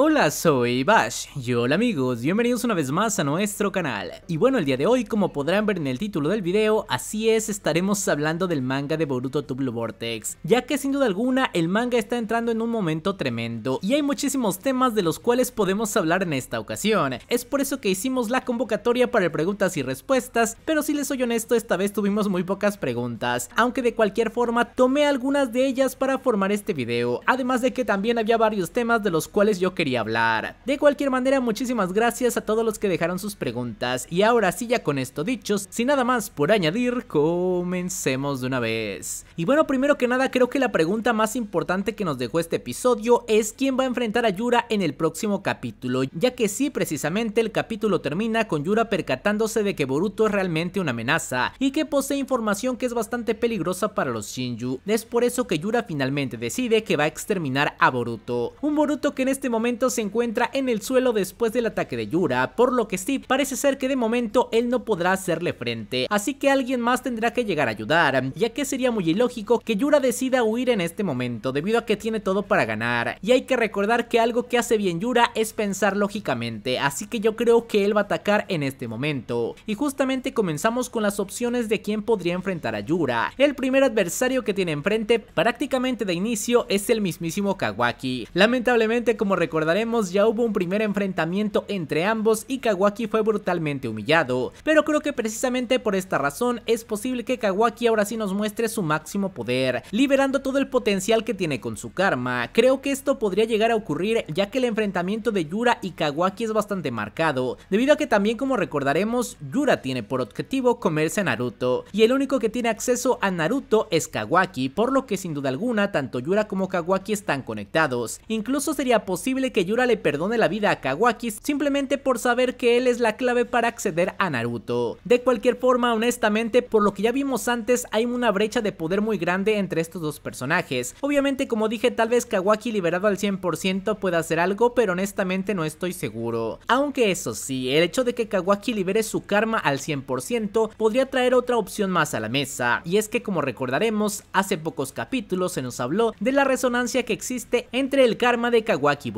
Hola, soy Bash y hola amigos, bienvenidos una vez más a nuestro canal. Y bueno, el día de hoy, como podrán ver en el título del video, así es, estaremos hablando del manga de Boruto to Vortex, ya que sin duda alguna el manga está entrando en un momento tremendo y hay muchísimos temas de los cuales podemos hablar en esta ocasión. Es por eso que hicimos la convocatoria para preguntas y respuestas, pero si les soy honesto, esta vez tuvimos muy pocas preguntas, aunque de cualquier forma tomé algunas de ellas para formar este video, además de que también había varios temas de los cuales yo quería hablar. De cualquier manera, muchísimas gracias a todos los que dejaron sus preguntas y ahora sí ya con esto dichos, sin nada más por añadir, comencemos de una vez. Y bueno, primero que nada, creo que la pregunta más importante que nos dejó este episodio es quién va a enfrentar a Yura en el próximo capítulo, ya que sí, precisamente el capítulo termina con Yura percatándose de que Boruto es realmente una amenaza y que posee información que es bastante peligrosa para los Shinju. Es por eso que Yura finalmente decide que va a exterminar a Boruto. Un Boruto que en este momento se encuentra en el suelo después del ataque de Yura, por lo que Steve parece ser que de momento él no podrá hacerle frente, así que alguien más tendrá que llegar a ayudar, ya que sería muy ilógico que Yura decida huir en este momento debido a que tiene todo para ganar, y hay que recordar que algo que hace bien Yura es pensar lógicamente, así que yo creo que él va a atacar en este momento. Y justamente comenzamos con las opciones de quién podría enfrentar a Yura. El primer adversario que tiene enfrente prácticamente de inicio es el mismísimo Kawaki. Lamentablemente como recordar ya hubo un primer enfrentamiento entre ambos y Kawaki fue brutalmente humillado, pero creo que precisamente por esta razón es posible que Kawaki ahora sí nos muestre su máximo poder, liberando todo el potencial que tiene con su karma. Creo que esto podría llegar a ocurrir ya que el enfrentamiento de Yura y Kawaki es bastante marcado, debido a que también como recordaremos, Yura tiene por objetivo comerse a Naruto, y el único que tiene acceso a Naruto es Kawaki, por lo que sin duda alguna tanto Yura como Kawaki están conectados, incluso sería posible que Yura le perdone la vida a Kawaki simplemente por saber que él es la clave para acceder a Naruto. De cualquier forma, honestamente, por lo que ya vimos antes, hay una brecha de poder muy grande entre estos dos personajes. Obviamente, como dije, tal vez Kawaki liberado al 100% pueda hacer algo, pero honestamente no estoy seguro. Aunque eso sí, el hecho de que Kawaki libere su karma al 100% podría traer otra opción más a la mesa, y es que como recordaremos, hace pocos capítulos se nos habló de la resonancia que existe entre el karma de Kawaki y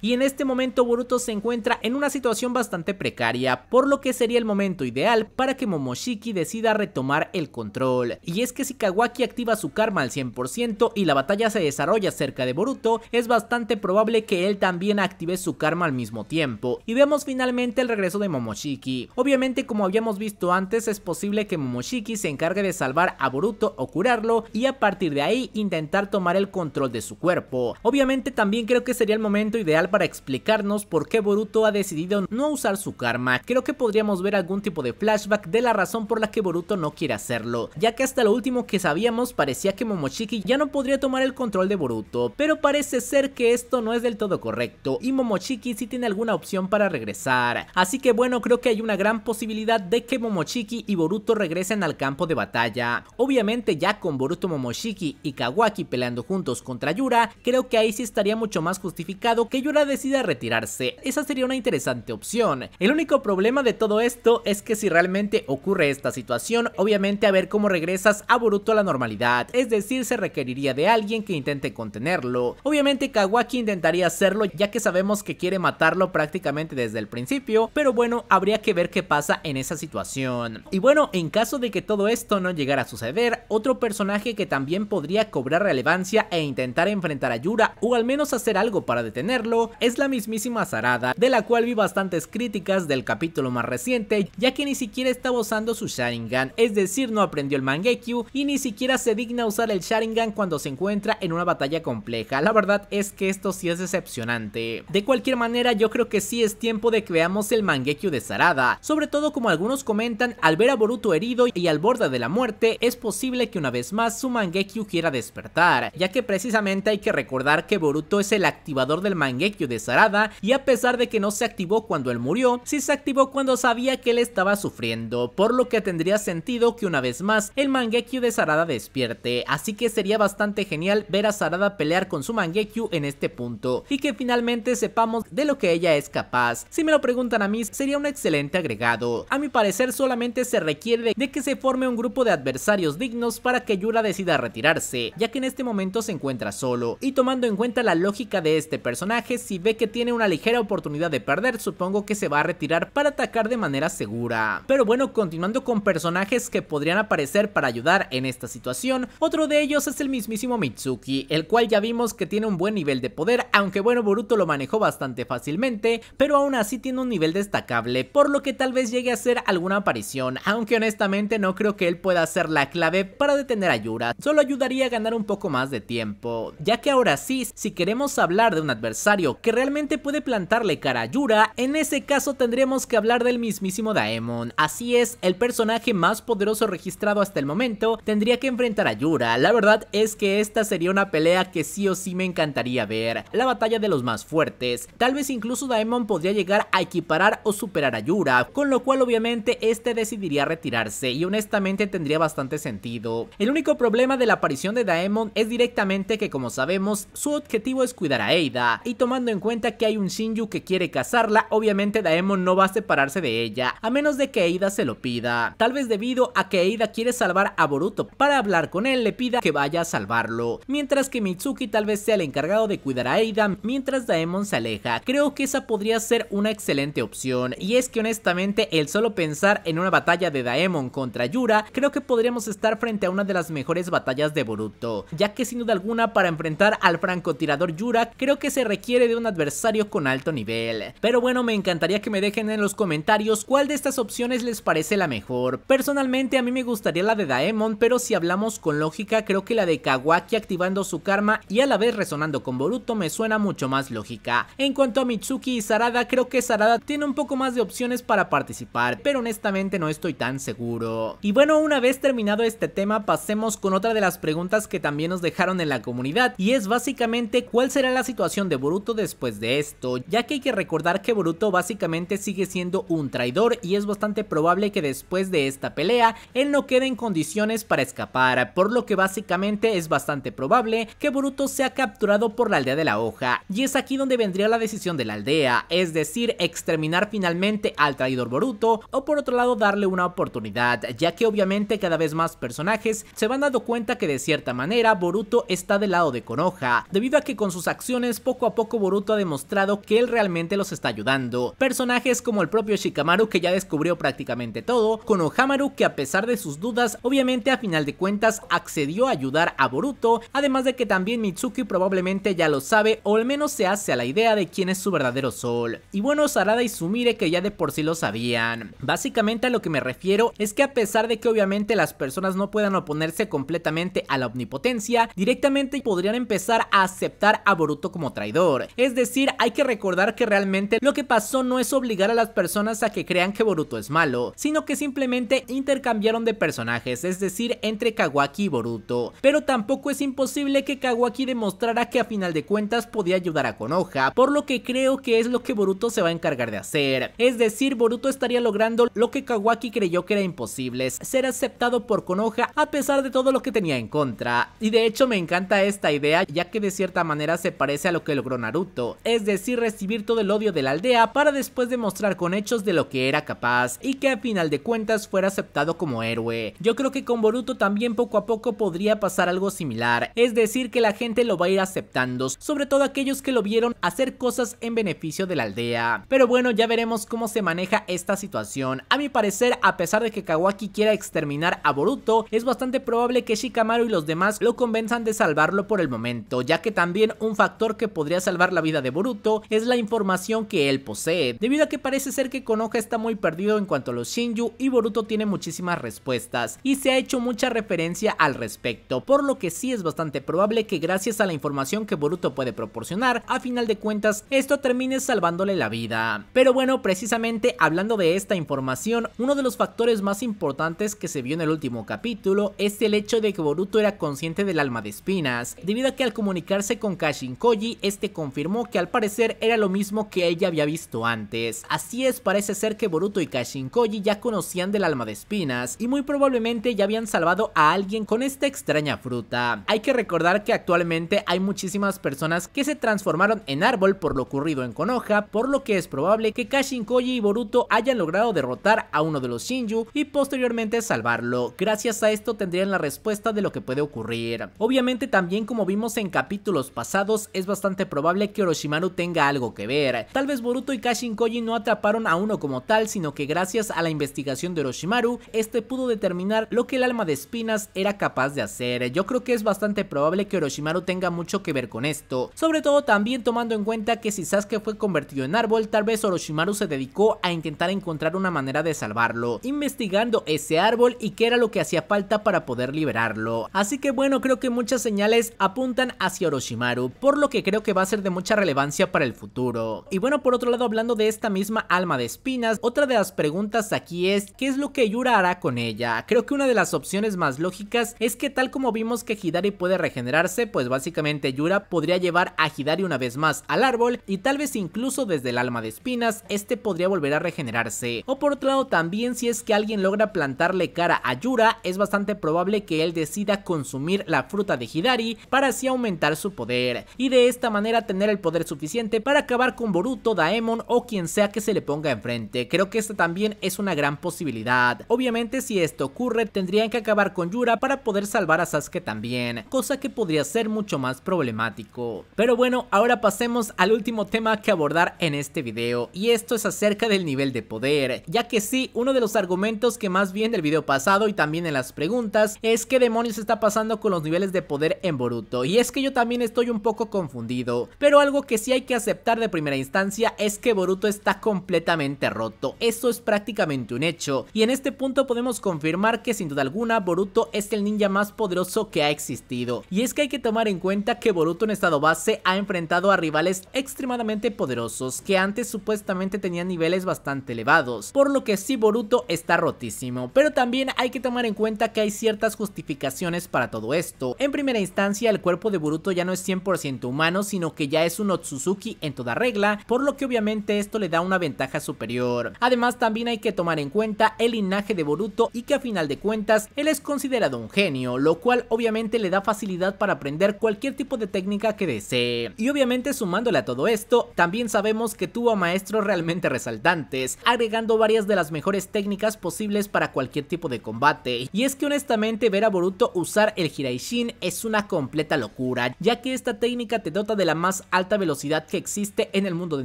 y en este momento Boruto se encuentra en una situación bastante precaria, por lo que sería el momento ideal para que Momoshiki decida retomar el control. Y es que si Kawaki activa su karma al 100% y la batalla se desarrolla cerca de Boruto, es bastante probable que él también active su karma al mismo tiempo. Y vemos finalmente el regreso de Momoshiki. Obviamente como habíamos visto antes es posible que Momoshiki se encargue de salvar a Boruto o curarlo y a partir de ahí intentar tomar el control de su cuerpo. Obviamente también creo que sería el momento ideal para explicarnos por qué Boruto ha decidido no usar su karma. Creo que podríamos ver algún tipo de flashback de la razón por la que Boruto no quiere hacerlo, ya que hasta lo último que sabíamos parecía que momochiki ya no podría tomar el control de Boruto, pero parece ser que esto no es del todo correcto y momochiki sí tiene alguna opción para regresar. Así que bueno, creo que hay una gran posibilidad de que momochiki y Boruto regresen al campo de batalla. Obviamente ya con Boruto momochiki y Kawaki peleando juntos contra Yura, creo que ahí sí estaría mucho más justificado que Yura decida retirarse, esa sería una interesante opción. El único problema de todo esto es que si realmente ocurre esta situación, obviamente a ver cómo regresas a Boruto a la normalidad, es decir, se requeriría de alguien que intente contenerlo. Obviamente Kawaki intentaría hacerlo ya que sabemos que quiere matarlo prácticamente desde el principio, pero bueno, habría que ver qué pasa en esa situación. Y bueno, en caso de que todo esto no llegara a suceder, otro personaje que también podría cobrar relevancia e intentar enfrentar a Yura o al menos hacer algo para detenerlo es la mismísima Sarada, de la cual vi bastantes críticas del capítulo más reciente, ya que ni siquiera estaba usando su Sharingan, es decir, no aprendió el Mangekyu y ni siquiera se digna usar el Sharingan cuando se encuentra en una batalla compleja. La verdad es que esto sí es decepcionante. De cualquier manera, yo creo que sí es tiempo de que veamos el Mangekyu de Sarada, sobre todo como algunos comentan, al ver a Boruto herido y al borde de la muerte, es posible que una vez más su Mangekyu quiera despertar, ya que precisamente hay que recordar que Boruto es el activador del Mangekyo de Sarada y a pesar de que no se activó cuando él murió, sí se activó cuando sabía que él estaba sufriendo, por lo que tendría sentido que una vez más el Mangekyo de Sarada despierte, así que sería bastante genial ver a Sarada pelear con su Mangekyo en este punto y que finalmente sepamos de lo que ella es capaz. Si me lo preguntan a mí, sería un excelente agregado. A mi parecer solamente se requiere de que se forme un grupo de adversarios dignos para que Yura decida retirarse, ya que en este momento se encuentra solo, y tomando en cuenta la lógica de este personaje, si ve que tiene una ligera oportunidad de perder, supongo que se va a retirar para atacar de manera segura. Pero bueno, continuando con personajes que podrían aparecer para ayudar en esta situación, otro de ellos es el mismísimo Mitsuki, el cual ya vimos que tiene un buen nivel de poder, aunque bueno, Boruto lo manejó bastante fácilmente, pero aún así tiene un nivel destacable, por lo que tal vez llegue a hacer alguna aparición, aunque honestamente no creo que él pueda ser la clave para detener a Yura, solo ayudaría a ganar un poco más de tiempo. Ya que ahora sí, si queremos hablar de un adversario que realmente puede plantarle cara a Yura, en ese caso tendríamos que hablar del mismísimo Daemon. Así es, el personaje más poderoso registrado hasta el momento tendría que enfrentar a Yura. La verdad es que esta sería una pelea que sí o sí me encantaría ver, la batalla de los más fuertes. Tal vez incluso Daemon podría llegar a equiparar o superar a Yura, con lo cual obviamente este decidiría retirarse y honestamente tendría bastante sentido. El único problema de la aparición de Daemon es directamente que como sabemos, su objetivo es cuidar a Eida, y tomando en cuenta que hay un Shinju que quiere casarla, obviamente Daemon no va a separarse de ella, a menos de que Eida se lo pida. Tal vez debido a que Eida quiere salvar a Boruto para hablar con él, le pida que vaya a salvarlo, mientras que Mitsuki tal vez sea el encargado de cuidar a Eida mientras Daemon se aleja. Creo que esa podría ser una excelente opción, y es que honestamente el solo pensar en una batalla de Daemon contra Yura, creo que podríamos estar frente a una de las mejores batallas de Boruto, ya que sin duda alguna para enfrentar al francotirador Yura, creo que se requiere de un adversario con alto nivel. Pero bueno, me encantaría que me dejen en los comentarios cuál de estas opciones les parece la mejor. Personalmente a mí me gustaría la de Daemon, pero si hablamos con lógica creo que la de Kawaki activando su karma y a la vez resonando con Boruto me suena mucho más lógica. En cuanto a Mitsuki y Sarada, creo que Sarada tiene un poco más de opciones para participar, pero honestamente no estoy tan seguro. Y bueno, una vez terminado este tema, pasemos con otra de las preguntas que también nos dejaron en la comunidad y es básicamente cuál será la situación de Boruto después de esto, ya que hay que recordar que Boruto básicamente sigue siendo un traidor y es bastante probable que después de esta pelea él no quede en condiciones para escapar, por lo que básicamente es bastante probable que Boruto sea capturado por la aldea de la hoja, y es aquí donde vendría la decisión de la aldea, es decir, exterminar finalmente al traidor Boruto o por otro lado darle una oportunidad, ya que obviamente cada vez más personajes se van dando cuenta que de cierta manera Boruto está del lado de Konoha, debido a que con sus acciones poco a poco Boruto ha demostrado que él realmente los está ayudando. Personajes como el propio Shikamaru que ya descubrió prácticamente todo, Konohamaru que a pesar de sus dudas, obviamente a final de cuentas accedió a ayudar a Boruto, además de que también Mitsuki probablemente ya lo sabe o al menos se hace a la idea de quién es su verdadero sol. Y bueno, Sarada y Sumire que ya de por sí lo sabían. Básicamente a lo que me refiero es que a pesar de que obviamente las personas no puedan oponerse completamente a la omnipotencia, directamente podrían empezar a aceptar a Boruto como traidor es decir, hay que recordar que realmente lo que pasó no es obligar a las personas a que crean que Boruto es malo, sino que simplemente intercambiaron de personajes, es decir, entre Kawaki y Boruto. Pero tampoco es imposible que Kawaki demostrara que a final de cuentas podía ayudar a Konoha, por lo que creo que es lo que Boruto se va a encargar de hacer. Es decir, Boruto estaría logrando lo que Kawaki creyó que era imposible, ser aceptado por Konoha a pesar de todo lo que tenía en contra. Y de hecho me encanta esta idea, ya que de cierta manera se parece a lo que logró Naruto, es decir, recibir todo el odio de la aldea para después demostrar con hechos de lo que era capaz y que a final de cuentas fuera aceptado como héroe. Yo creo que con Boruto también poco a poco podría pasar algo similar, es decir, que la gente lo va a ir aceptando, sobre todo aquellos que lo vieron hacer cosas en beneficio de la aldea. Pero bueno, ya veremos cómo se maneja esta situación. A mi parecer, a pesar de que Kawaki quiera exterminar a Boruto, es bastante probable que Shikamaru y los demás lo convenzan de salvarlo por el momento, ya que también un factor que podría salvar la vida de Boruto es la información que él posee, debido a que parece ser que Konoha está muy perdido en cuanto a los Shinju y Boruto tiene muchísimas respuestas y se ha hecho mucha referencia al respecto, por lo que sí es bastante probable que gracias a la información que Boruto puede proporcionar, a final de cuentas esto termine salvándole la vida. Pero bueno, precisamente hablando de esta información, uno de los factores más importantes que se vio en el último capítulo es el hecho de que Boruto era consciente del alma de espinas, debido a que al comunicarse con Kashin Koji, este confirmó que al parecer era lo mismo que ella había visto antes. Así es, parece ser que Boruto y Kashinkoji ya conocían del alma de espinas y muy probablemente ya habían salvado a alguien con esta extraña fruta. Hay que recordar que actualmente hay muchísimas personas que se transformaron en árbol por lo ocurrido en Konoha, por lo que es probable que Kashinkoji y Boruto hayan logrado derrotar a uno de los Shinju y posteriormente salvarlo. Gracias a esto tendrían la respuesta de lo que puede ocurrir. Obviamente también como vimos en capítulos pasados es bastante probable que Orochimaru tenga algo que ver. Tal vez Boruto y Kashin Koji no atraparon a uno como tal, sino que gracias a la investigación de Orochimaru, este pudo determinar lo que el alma de espinas era capaz de hacer. Yo creo que es bastante probable que Orochimaru tenga mucho que ver con esto, sobre todo también tomando en cuenta que si Sasuke fue convertido en árbol, tal vez Orochimaru se dedicó a intentar encontrar una manera de salvarlo, investigando ese árbol y qué era lo que hacía falta para poder liberarlo. Así que bueno, creo que muchas señales apuntan hacia Orochimaru, por lo que creo que va va a ser de mucha relevancia para el futuro. Y bueno, por otro lado, hablando de esta misma alma de espinas, otra de las preguntas aquí es, ¿qué es lo que Yura hará con ella? Creo que una de las opciones más lógicas es que tal como vimos que Hidari puede regenerarse, pues básicamente Yura podría llevar a Hidari una vez más al árbol y tal vez incluso desde el alma de espinas, este podría volver a regenerarse. O por otro lado, también si es que alguien logra plantarle cara a Yura, es bastante probable que él decida consumir la fruta de Hidari para así aumentar su poder. Y de esta manera a tener el poder suficiente para acabar con Boruto, Daemon o quien sea que se le ponga enfrente. Creo que esta también es una gran posibilidad. Obviamente si esto ocurre tendrían que acabar con Yura para poder salvar a Sasuke también, cosa que podría ser mucho más problemático. Pero bueno, ahora pasemos al último tema que abordar en este video y esto es acerca del nivel de poder, ya que sí, uno de los argumentos que más bien del video pasado y también en las preguntas es qué demonios está pasando con los niveles de poder en Boruto y es que yo también estoy un poco confundido pero algo que sí hay que aceptar de primera instancia es que Boruto está completamente roto, eso es prácticamente un hecho, y en este punto podemos confirmar que sin duda alguna Boruto es el ninja más poderoso que ha existido, y es que hay que tomar en cuenta que Boruto en estado base ha enfrentado a rivales extremadamente poderosos que antes supuestamente tenían niveles bastante elevados, por lo que sí Boruto está rotísimo, pero también hay que tomar en cuenta que hay ciertas justificaciones para todo esto, en primera instancia el cuerpo de Boruto ya no es 100% humano sino que ya es un Otsuzuki en toda regla, por lo que obviamente esto le da una ventaja superior. Además también hay que tomar en cuenta el linaje de Boruto y que a final de cuentas él es considerado un genio, lo cual obviamente le da facilidad para aprender cualquier tipo de técnica que desee. Y obviamente sumándole a todo esto, también sabemos que tuvo maestros realmente resaltantes, agregando varias de las mejores técnicas posibles para cualquier tipo de combate. Y es que honestamente ver a Boruto usar el Hiraishin es una completa locura, ya que esta técnica te dota de la más alta velocidad que existe en el mundo de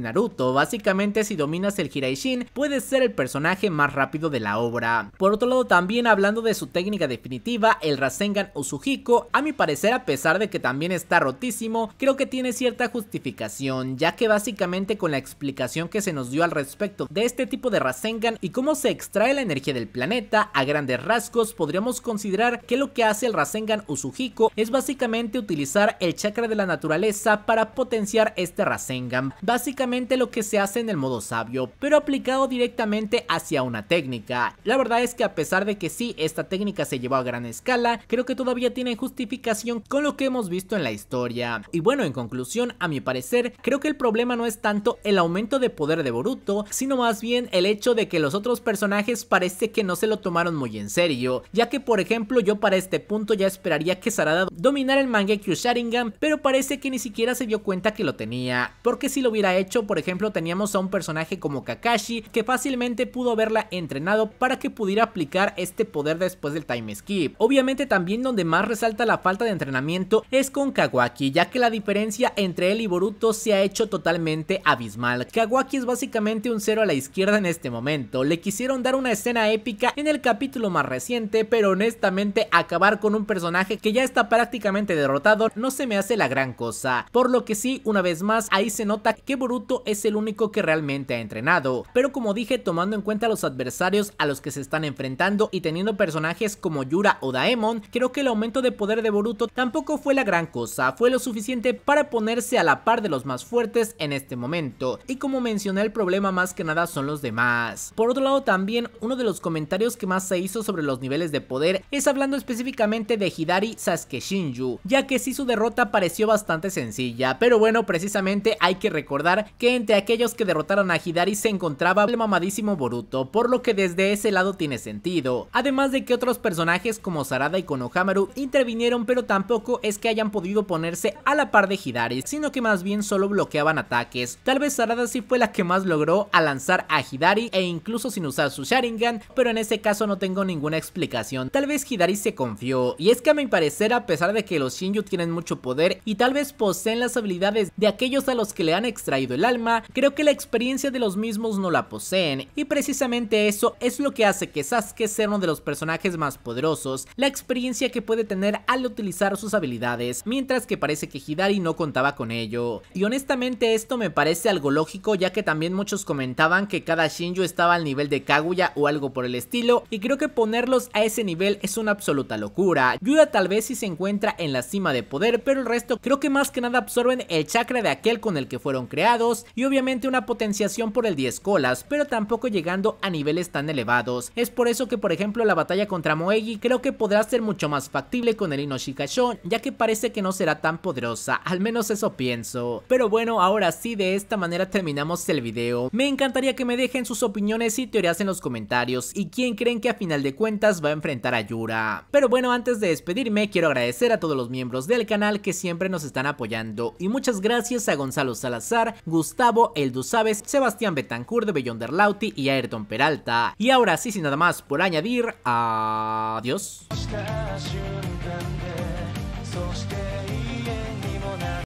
Naruto. Básicamente si dominas el Hiraishin puedes ser el personaje más rápido de la obra. Por otro lado también hablando de su técnica definitiva, el Rasengan Usuhiko, a mi parecer a pesar de que también está rotísimo, creo que tiene cierta justificación, ya que básicamente con la explicación que se nos dio al respecto de este tipo de Rasengan y cómo se extrae la energía del planeta, a grandes rasgos podríamos considerar que lo que hace el Rasengan Usuhiko es básicamente utilizar el chakra de la naturaleza para potenciar este Rasengan, básicamente lo que se hace en el modo sabio, pero aplicado directamente hacia una técnica. La verdad es que a pesar de que sí, esta técnica se llevó a gran escala, creo que todavía tiene justificación con lo que hemos visto en la historia. Y bueno, en conclusión, a mi parecer, creo que el problema no es tanto el aumento de poder de Boruto, sino más bien el hecho de que los otros personajes parece que no se lo tomaron muy en serio, ya que por ejemplo yo para este punto ya esperaría que Sarada dominar el Mangekyou Sharingan, pero parece que ni siquiera se vio cuenta que lo tenía, porque si lo hubiera hecho, por ejemplo, teníamos a un personaje como Kakashi, que fácilmente pudo haberla entrenado para que pudiera aplicar este poder después del time skip. Obviamente también donde más resalta la falta de entrenamiento es con Kawaki, ya que la diferencia entre él y Boruto se ha hecho totalmente abismal. Kawaki es básicamente un cero a la izquierda en este momento, le quisieron dar una escena épica en el capítulo más reciente, pero honestamente acabar con un personaje que ya está prácticamente derrotado no se me hace la gran cosa, por lo que sí, una vez más, ahí se nota que Boruto es el único que realmente ha entrenado. Pero como dije, tomando en cuenta los adversarios a los que se están enfrentando y teniendo personajes como Yura o Daemon, creo que el aumento de poder de Boruto tampoco fue la gran cosa, fue lo suficiente para ponerse a la par de los más fuertes en este momento. Y como mencioné, el problema más que nada son los demás. Por otro lado, también uno de los comentarios que más se hizo sobre los niveles de poder es hablando específicamente de Hidari Sasuke Shinju, ya que sí su derrota pareció bastante sencilla pero bueno, precisamente hay que recordar que entre aquellos que derrotaron a Hidari se encontraba el mamadísimo Boruto, por lo que desde ese lado tiene sentido. Además de que otros personajes como Sarada y Konohamaru intervinieron, pero tampoco es que hayan podido ponerse a la par de Hidari, sino que más bien solo bloqueaban ataques. Tal vez Sarada sí fue la que más logró a lanzar a Hidari e incluso sin usar su Sharingan, pero en ese caso no tengo ninguna explicación. Tal vez Hidari se confió, y es que a mi parecer a pesar de que los Shinju tienen mucho poder y tal vez poseen las habilidades de aquellos a los que le han extraído el alma, creo que la experiencia de los mismos no la poseen, y precisamente eso es lo que hace que Sasuke sea uno de los personajes más poderosos, la experiencia que puede tener al utilizar sus habilidades, mientras que parece que Hidari no contaba con ello. Y honestamente esto me parece algo lógico ya que también muchos comentaban que cada Shinju estaba al nivel de Kaguya o algo por el estilo, y creo que ponerlos a ese nivel es una absoluta locura. Yuda tal vez si se encuentra en la cima de poder, pero el resto creo que más que nada absorbe el chakra de aquel con el que fueron creados y obviamente una potenciación por el 10 colas, pero tampoco llegando a niveles tan elevados. Es por eso que por ejemplo la batalla contra Moegi creo que podrá ser mucho más factible con el Inoshikashon, ya que parece que no será tan poderosa, al menos eso pienso. Pero bueno, ahora sí, de esta manera terminamos el video. Me encantaría que me dejen sus opiniones y teorías en los comentarios y quién creen que a final de cuentas va a enfrentar a Yura. Pero bueno, antes de despedirme, quiero agradecer a todos los miembros del canal que siempre nos están apoyando. Y muchas gracias a Gonzalo Salazar, Gustavo Eldu Sávez, Sebastián Betancur de Bellonderlauti Lauti y Ayrton Peralta. Y ahora sí, sin nada más por añadir, adiós.